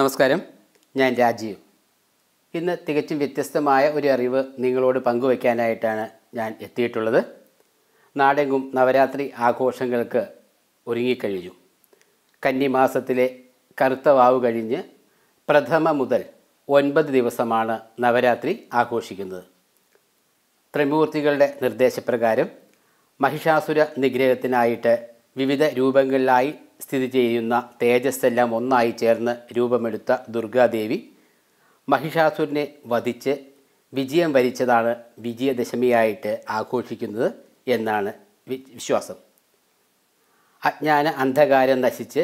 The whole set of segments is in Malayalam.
നമസ്കാരം ഞാൻ രാജീവ് ഇന്ന് തികച്ചും വ്യത്യസ്തമായ ഒരു അറിവ് നിങ്ങളോട് പങ്കുവയ്ക്കാനായിട്ടാണ് ഞാൻ എത്തിയിട്ടുള്ളത് നാടെങ്കും നവരാത്രി ആഘോഷങ്ങൾക്ക് ഒരുങ്ങിക്കഴിഞ്ഞു കന്നിമാസത്തിലെ കറുത്ത വാവ് കഴിഞ്ഞ് പ്രഥമ മുതൽ ഒൻപത് ദിവസമാണ് നവരാത്രി ആഘോഷിക്കുന്നത് ത്രിമൂർത്തികളുടെ നിർദ്ദേശപ്രകാരം മഹിഷാസുര നിഗ്രഹത്തിനായിട്ട് വിവിധ രൂപങ്ങളിലായി സ്ഥിതി ചെയ്യുന്ന തേജസ് എല്ലാം ഒന്നായി ചേർന്ന് രൂപമെടുത്ത ദുർഗാദേവി മഹിഷാസുരനെ വധിച്ച് വിജയം വരിച്ചതാണ് വിജയദശമിയായിട്ട് ആഘോഷിക്കുന്നത് എന്നാണ് വിശ്വാസം അജ്ഞാന അന്ധകാരം നശിച്ച്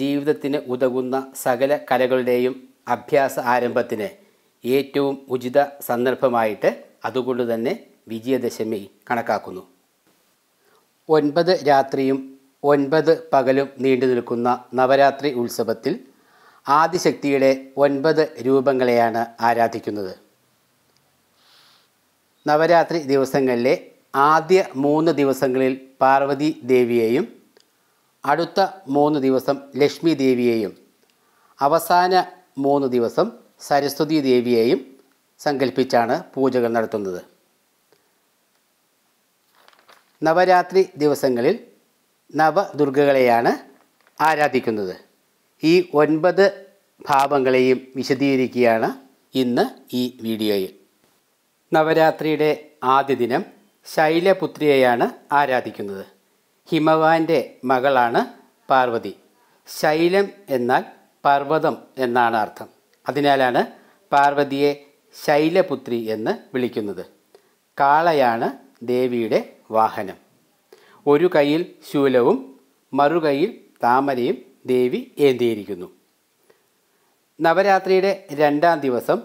ജീവിതത്തിന് ഉതകുന്ന സകല കലകളുടെയും അഭ്യാസ ആരംഭത്തിന് ഏറ്റവും ഉചിത സന്ദർഭമായിട്ട് അതുകൊണ്ട് തന്നെ വിജയദശമി കണക്കാക്കുന്നു ഒൻപത് രാത്രിയും ഒൻപത് പകലും നീണ്ടു നിൽക്കുന്ന നവരാത്രി ഉത്സവത്തിൽ ആദിശക്തിയുടെ ഒൻപത് രൂപങ്ങളെയാണ് ആരാധിക്കുന്നത് നവരാത്രി ദിവസങ്ങളിലെ ആദ്യ മൂന്ന് ദിവസങ്ങളിൽ പാർവതി ദേവിയെയും അടുത്ത മൂന്ന് ദിവസം ലക്ഷ്മി ദേവിയെയും അവസാന മൂന്ന് ദിവസം സരസ്വതി ദേവിയെയും സങ്കല്പിച്ചാണ് പൂജകൾ നടത്തുന്നത് നവരാത്രി ദിവസങ്ങളിൽ നവദുർഗകളെയാണ് ആരാധിക്കുന്നത് ഈ ഒൻപത് ഭാവങ്ങളെയും വിശദീകരിക്കുകയാണ് ഇന്ന് ഈ വീഡിയോയിൽ നവരാത്രിയുടെ ആദ്യ ദിനം ശൈലപുത്രിയെയാണ് ആരാധിക്കുന്നത് ഹിമവാന്റെ മകളാണ് പാർവതി ശൈലം എന്നാൽ പർവ്വതം എന്നാണ് അർത്ഥം അതിനാലാണ് പാർവതിയെ ശൈലപുത്രി എന്ന് വിളിക്കുന്നത് കാളയാണ് ദേവിയുടെ വാഹനം ഒരു കയ്യിൽ ശൂലവും മറുകൈയിൽ താമരയും ദേവി ഏന്തിയിരിക്കുന്നു നവരാത്രിയുടെ രണ്ടാം ദിവസം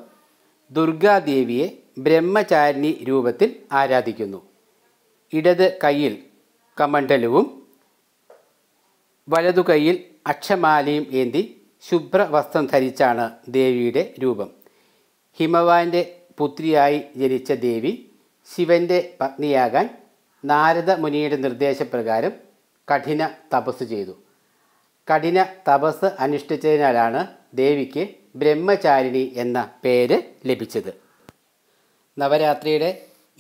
ദുർഗാദേവിയെ ബ്രഹ്മചാരിണി രൂപത്തിൽ ആരാധിക്കുന്നു ഇടത് കയ്യിൽ കമണ്ഡലവും വലതു കയ്യിൽ അക്ഷമാലയും ഏന്തി ശുഭ്രവസ്ത്രം ധരിച്ചാണ് ദേവിയുടെ രൂപം ഹിമവാൻ്റെ പുത്രിയായി ജനിച്ച ദേവി ശിവൻ്റെ പത്നിയാകാൻ നാരദ മുനിയുടെ നിർദ്ദേശപ്രകാരം കഠിന തപസ് ചെയ്തു കഠിന തപസ് അനുഷ്ഠിച്ചതിനാലാണ് ദേവിക്ക് ബ്രഹ്മചാരിണി എന്ന പേര് ലഭിച്ചത് നവരാത്രിയുടെ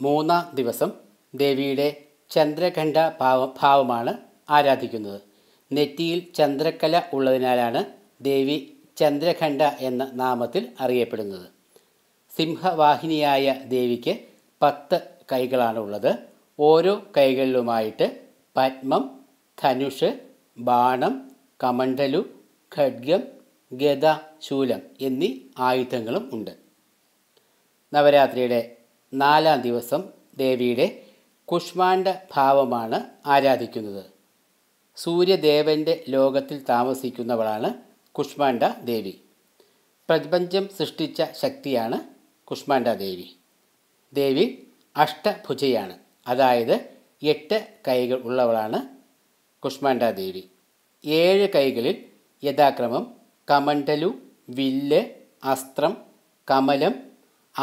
മൂന്നാം ദിവസം ദേവിയുടെ ചന്ദ്രഖണ്ഡ ഭാവ ഭാവമാണ് ആരാധിക്കുന്നത് നെറ്റിയിൽ ചന്ദ്രക്കല ഉള്ളതിനാലാണ് ദേവി ചന്ദ്രഖണ്ഡ എന്ന നാമത്തിൽ അറിയപ്പെടുന്നത് സിംഹവാഹിനിയായ ദേവിക്ക് പത്ത് കൈകളാണ് ഉള്ളത് ഓരോ കൈകളിലുമായിട്ട് പത്മം ധനുഷ് ബാണം കമണ്ഡലു ഖഡ്ഗം ഗദ ശൂലം എന്നീ ആയുധങ്ങളും ഉണ്ട് നവരാത്രിയുടെ നാലാം ദിവസം ദേവിയുടെ കുഷ്മാണ്ഡ ഭാവമാണ് ആരാധിക്കുന്നത് സൂര്യദേവൻ്റെ ലോകത്തിൽ താമസിക്കുന്നവളാണ് കുഷ്മാണ്ഡ ദേവി പ്രപഞ്ചം സൃഷ്ടിച്ച ശക്തിയാണ് കുഷ്മാണ്ഡ ദേവി ദേവി അഷ്ടഭുജയാണ് അതായത് എട്ട് കൈകൾ ഉള്ളവളാണ് ദേവി ഏഴ് കൈകളിൽ യഥാക്രമം കമണ്ടലു വില്ല് അസ്ത്രം കമലം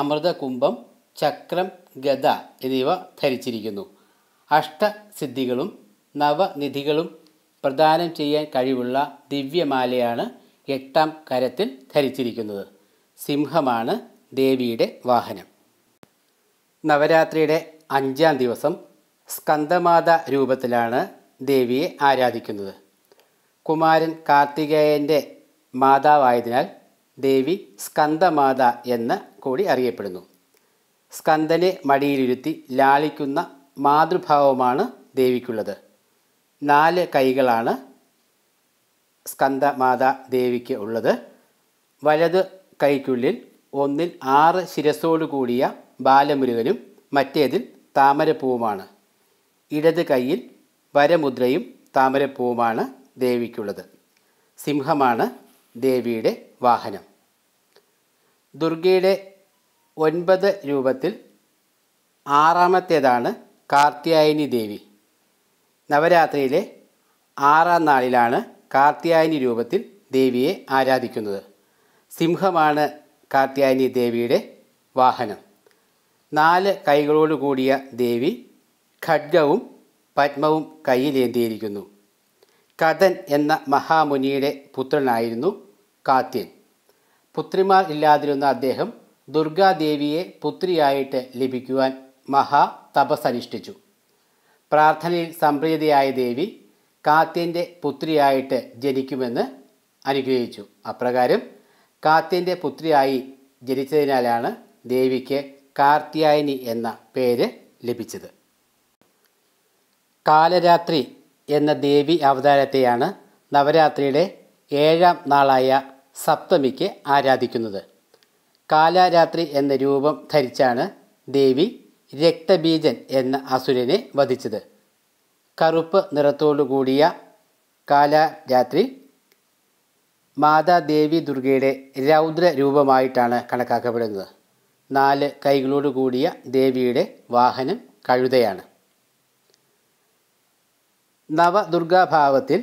അമൃതകുംഭം ചക്രം ഗത എന്നിവ ധരിച്ചിരിക്കുന്നു അഷ്ടസിദ്ധികളും നവനിധികളും പ്രദാനം ചെയ്യാൻ കഴിവുള്ള ദിവ്യമാലയാണ് എട്ടാം കരത്തിൽ ധരിച്ചിരിക്കുന്നത് സിംഹമാണ് ദേവിയുടെ വാഹനം നവരാത്രിയുടെ അഞ്ചാം ദിവസം സ്കന്ദമാത രൂപത്തിലാണ് ദേവിയെ ആരാധിക്കുന്നത് കുമാരൻ കാർത്തികേയൻ്റെ മാതാവായതിനാൽ ദേവി സ്കന്ദമാത എന്ന് കൂടി അറിയപ്പെടുന്നു സ്കന്ദനെ മടിയിലിരുത്തി ലാളിക്കുന്ന മാതൃഭാവമാണ് ദേവിക്കുള്ളത് നാല് കൈകളാണ് സ്കന്ദമാത ദേവിക്ക് ഉള്ളത് വലത് കൈക്കുള്ളിൽ ഒന്നിൽ ആറ് ശിരസോടു കൂടിയ ബാലമുരുകനും മറ്റേതിൽ താമരപ്പൂവുമാണ് ഇടത് കൈയിൽ വരമുദ്രയും താമരപ്പൂവുമാണ് ദേവിക്കുള്ളത് സിംഹമാണ് ദേവിയുടെ വാഹനം ദുർഗയുടെ ഒൻപത് രൂപത്തിൽ ആറാമത്തേതാണ് കാർത്യായനി ദേവി നവരാത്രിയിലെ ആറാം നാളിലാണ് കാർത്യായനി രൂപത്തിൽ ദേവിയെ ആരാധിക്കുന്നത് സിംഹമാണ് കാർത്യായനി ദേവിയുടെ വാഹനം നാല് കൈകളോട് കൂടിയ ദേവി ഖഡ്ഗവും പത്മവും കയ്യിലേന്തിയിരിക്കുന്നു കഥൻ എന്ന മഹാമുനിയുടെ പുത്രനായിരുന്നു കാത്യൻ പുത്രിമാർ ഇല്ലാതിരുന്ന അദ്ദേഹം ദുർഗാദേവിയെ പുത്രിയായിട്ട് ലഭിക്കുവാൻ മഹാ തപസ്സനുഷ്ഠിച്ചു പ്രാർത്ഥനയിൽ സംപ്രീതിയായ ദേവി കാത്യൻ്റെ പുത്രിയായിട്ട് ജനിക്കുമെന്ന് അനുഗ്രഹിച്ചു അപ്രകാരം കാത്യൻ്റെ പുത്രിയായി ജനിച്ചതിനാലാണ് ദേവിക്ക് കാർത്യായനി എന്ന പേര് ലഭിച്ചത് കാലരാത്രി എന്ന ദേവി അവതാരത്തെയാണ് നവരാത്രിയുടെ ഏഴാം നാളായ സപ്തമിക്ക് ആരാധിക്കുന്നത് കാലാരാത്രി എന്ന രൂപം ധരിച്ചാണ് ദേവി രക്തബീജൻ എന്ന അസുരനെ വധിച്ചത് കറുപ്പ് നിറത്തോടുകൂടിയ കാലാരാത്രി മാതാദേവി ദുർഗയുടെ രൗദ്ര രൂപമായിട്ടാണ് കണക്കാക്കപ്പെടുന്നത് നാല് കൈകളോട് കൂടിയ ദേവിയുടെ വാഹനം കഴുതയാണ് നവദുർഗാഭാവത്തിൽ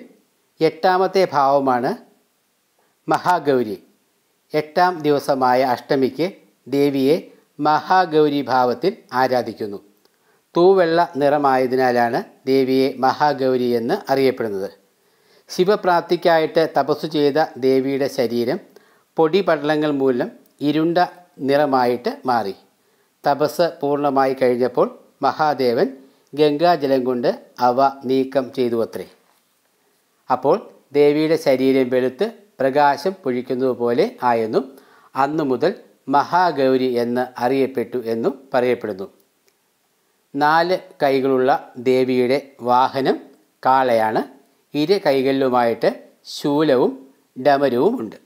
എട്ടാമത്തെ ഭാവമാണ് മഹാഗൗരി എട്ടാം ദിവസമായ അഷ്ടമിക്ക് ദേവിയെ മഹാഗൗരി ഭാവത്തിൽ ആരാധിക്കുന്നു തൂവെള്ള നിറമായതിനാലാണ് ദേവിയെ മഹാഗൗരി എന്ന് അറിയപ്പെടുന്നത് ശിവപ്രാപ്തിക്കായിട്ട് തപസ്സു ചെയ്ത ദേവിയുടെ ശരീരം പൊടിപടലങ്ങൾ മൂലം ഇരുണ്ട നിറമായിട്ട് മാറി തപസ് പൂർണ്ണമായി കഴിഞ്ഞപ്പോൾ മഹാദേവൻ ഗംഗാജലം കൊണ്ട് അവ നീക്കം ചെയ്തു അത്രേ അപ്പോൾ ദേവിയുടെ ശരീരം വെളുത്ത് പ്രകാശം പൊഴിക്കുന്നതുപോലെ ആയെന്നും അന്നു മുതൽ മഹാഗൗരി എന്ന് അറിയപ്പെട്ടു എന്നും പറയപ്പെടുന്നു നാല് കൈകളുള്ള ദേവിയുടെ വാഹനം കാളയാണ് ഇരു കൈകളിലുമായിട്ട് ശൂലവും ഉണ്ട്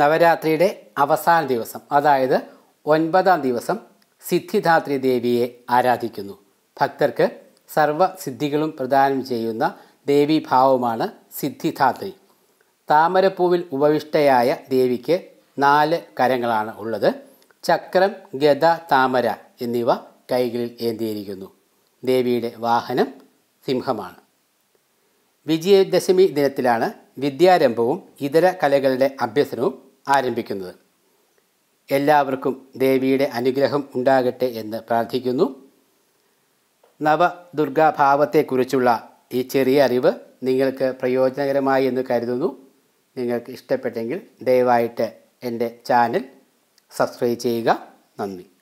നവരാത്രിയുടെ അവസാന ദിവസം അതായത് ഒൻപതാം ദിവസം സിദ്ധിദാത്രി ദേവിയെ ആരാധിക്കുന്നു ഭക്തർക്ക് സർവ്വ സിദ്ധികളും പ്രദാനം ചെയ്യുന്ന ദേവീഭാവമാണ് സിദ്ധിദാത്രി താമരപ്പൂവിൽ ഉപവിഷ്ടയായ ദേവിക്ക് നാല് കരങ്ങളാണ് ഉള്ളത് ചക്രം ഗത താമര എന്നിവ കൈകളിൽ ഏന്തിയിരിക്കുന്നു ദേവിയുടെ വാഹനം സിംഹമാണ് വിജയദശമി ദിനത്തിലാണ് വിദ്യാരംഭവും ഇതര കലകളുടെ അഭ്യസനവും ആരംഭിക്കുന്നത് എല്ലാവർക്കും ദേവിയുടെ അനുഗ്രഹം ഉണ്ടാകട്ടെ എന്ന് പ്രാർത്ഥിക്കുന്നു നവദുർഗാഭാവത്തെക്കുറിച്ചുള്ള ഈ ചെറിയ അറിവ് നിങ്ങൾക്ക് പ്രയോജനകരമായി എന്ന് കരുതുന്നു നിങ്ങൾക്ക് ഇഷ്ടപ്പെട്ടെങ്കിൽ ദയവായിട്ട് എൻ്റെ ചാനൽ സബ്സ്ക്രൈബ് ചെയ്യുക നന്ദി